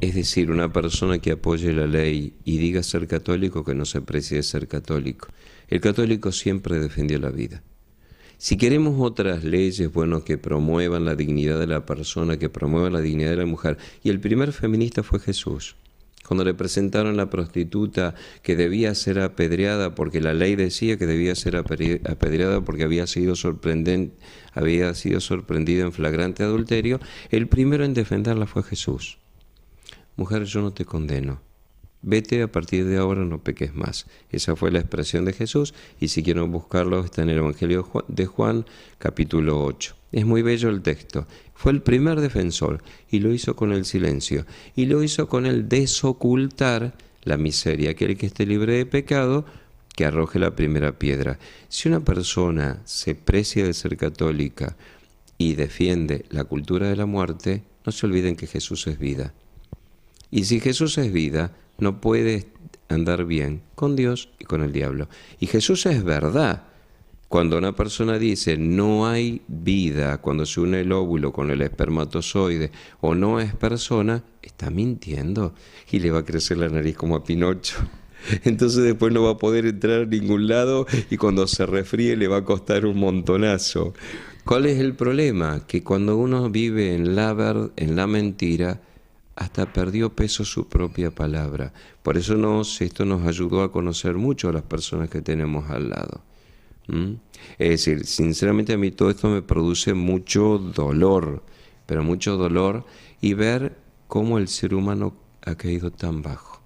Es decir, una persona que apoye la ley y diga ser católico que no se aprecie ser católico. El católico siempre defendió la vida. Si queremos otras leyes, bueno, que promuevan la dignidad de la persona, que promuevan la dignidad de la mujer, y el primer feminista fue Jesús. Cuando le presentaron a la prostituta que debía ser apedreada porque la ley decía que debía ser apedreada porque había sido, había sido sorprendido en flagrante adulterio, el primero en defenderla fue Jesús. Mujer, yo no te condeno. Vete, a partir de ahora no peques más. Esa fue la expresión de Jesús y si quieren buscarlo está en el Evangelio de Juan capítulo 8. Es muy bello el texto. Fue el primer defensor y lo hizo con el silencio y lo hizo con el desocultar la miseria. Aquel que esté libre de pecado, que arroje la primera piedra. Si una persona se precia de ser católica y defiende la cultura de la muerte, no se olviden que Jesús es vida. Y si Jesús es vida, no puedes andar bien con Dios y con el diablo. Y Jesús es verdad. Cuando una persona dice no hay vida, cuando se une el óvulo con el espermatozoide o no es persona, está mintiendo y le va a crecer la nariz como a Pinocho. Entonces después no va a poder entrar a ningún lado y cuando se refríe le va a costar un montonazo. ¿Cuál es el problema? Que cuando uno vive en la, en la mentira, hasta perdió peso su propia palabra. Por eso nos, esto nos ayudó a conocer mucho a las personas que tenemos al lado. Es decir, sinceramente a mí todo esto me produce mucho dolor, pero mucho dolor, y ver cómo el ser humano ha caído tan bajo.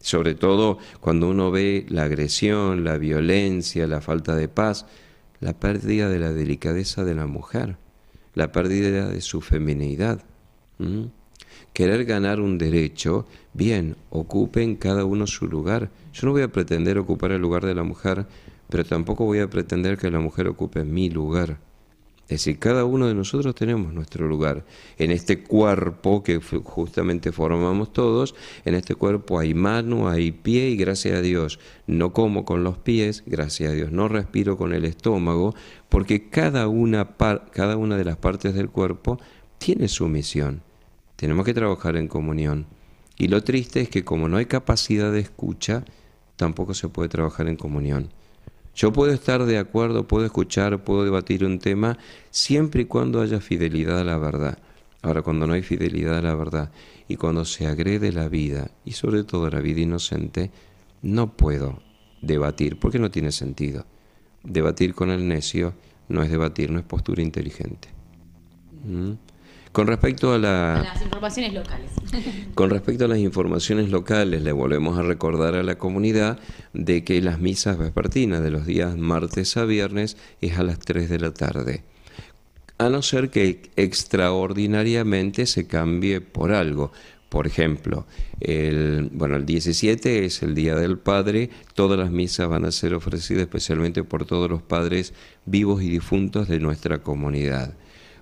Sobre todo cuando uno ve la agresión, la violencia, la falta de paz, la pérdida de la delicadeza de la mujer, la pérdida de su feminidad querer ganar un derecho, bien, ocupen cada uno su lugar. Yo no voy a pretender ocupar el lugar de la mujer, pero tampoco voy a pretender que la mujer ocupe mi lugar. Es decir, cada uno de nosotros tenemos nuestro lugar. En este cuerpo que justamente formamos todos, en este cuerpo hay mano, hay pie y gracias a Dios no como con los pies, gracias a Dios no respiro con el estómago, porque cada una, cada una de las partes del cuerpo tiene su misión. Tenemos que trabajar en comunión. Y lo triste es que como no hay capacidad de escucha, tampoco se puede trabajar en comunión. Yo puedo estar de acuerdo, puedo escuchar, puedo debatir un tema, siempre y cuando haya fidelidad a la verdad. Ahora, cuando no hay fidelidad a la verdad y cuando se agrede la vida, y sobre todo la vida inocente, no puedo debatir, porque no tiene sentido. Debatir con el necio no es debatir, no es postura inteligente. ¿Mm? Con respecto a, las informaciones locales. Con respecto a las informaciones locales, le volvemos a recordar a la comunidad de que las misas vespertinas de los días martes a viernes es a las 3 de la tarde. A no ser que extraordinariamente se cambie por algo. Por ejemplo, el, bueno, el 17 es el Día del Padre, todas las misas van a ser ofrecidas especialmente por todos los padres vivos y difuntos de nuestra comunidad,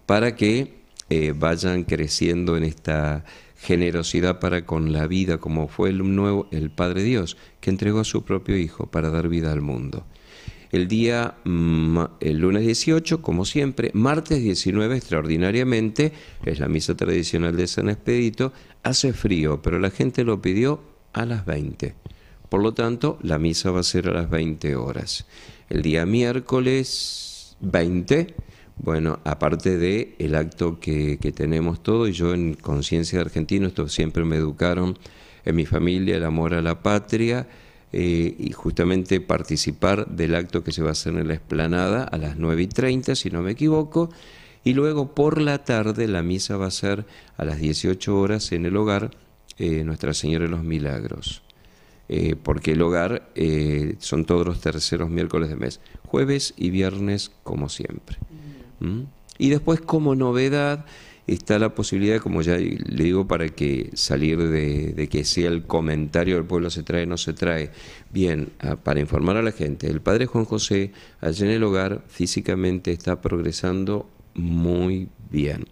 para que eh, vayan creciendo en esta generosidad para con la vida, como fue el, nuevo, el Padre Dios, que entregó a su propio Hijo para dar vida al mundo. El día, mm, el lunes 18, como siempre, martes 19, extraordinariamente, es la misa tradicional de San Expedito, hace frío, pero la gente lo pidió a las 20. Por lo tanto, la misa va a ser a las 20 horas. El día miércoles 20, bueno, aparte de el acto que, tenemos todo, y yo en conciencia de argentino, esto siempre me educaron en mi familia, el amor a la patria, eh, y justamente participar del acto que se va a hacer en la explanada a las 9 y 30, si no me equivoco, y luego por la tarde la misa va a ser a las 18 horas en el hogar eh, Nuestra Señora de los Milagros. Eh, porque el hogar son todos los terceros miércoles de mes, jueves y viernes como siempre. ¿Mm? Y después como novedad está la posibilidad, como ya le digo, para que salir de, que sea el comentario del pueblo se trae, o no se trae. Bien, ah, para informar a la gente, el padre Juan José, allá en el hogar, físicamente está progresando muy bien.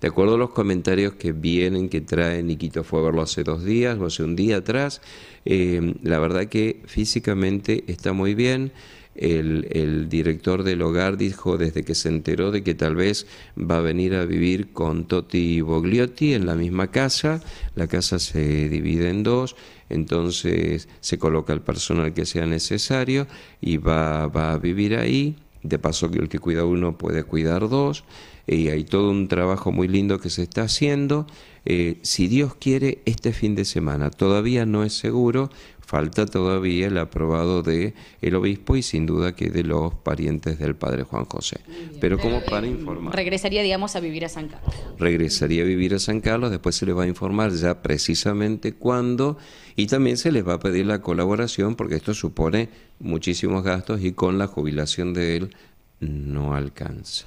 De acuerdo a los comentarios que vienen, que trae Niquito fue a verlo hace dos días o hace un día atrás, eh, la verdad que físicamente está muy bien. El, director del hogar dijo desde que se enteró de que tal vez va a venir a vivir con Toti y Bogliotti en la misma casa, la casa se divide en dos, entonces se coloca el personal que sea necesario y va, a vivir ahí, de paso que el que cuida uno puede cuidar dos y eh, hay todo un trabajo muy lindo que se está haciendo. Eh, si Dios quiere, este fin de semana todavía no es seguro, falta todavía el aprobado de el obispo y sin duda que de los parientes del padre Juan José. Pero como eh, para informar. Regresaría, digamos, a vivir a San Carlos. Regresaría a vivir a San Carlos, después se le va a informar ya precisamente cuándo y también se les va a pedir la colaboración porque esto supone muchísimos gastos y con la jubilación de él no alcanza.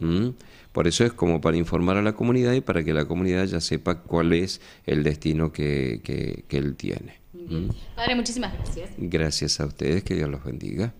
¿Mm? Por eso es como para informar a la comunidad y para que la comunidad ya sepa cuál es el destino que, él tiene. ¿Mm? Padre, muchísimas gracias. Gracias a ustedes, que Dios los bendiga.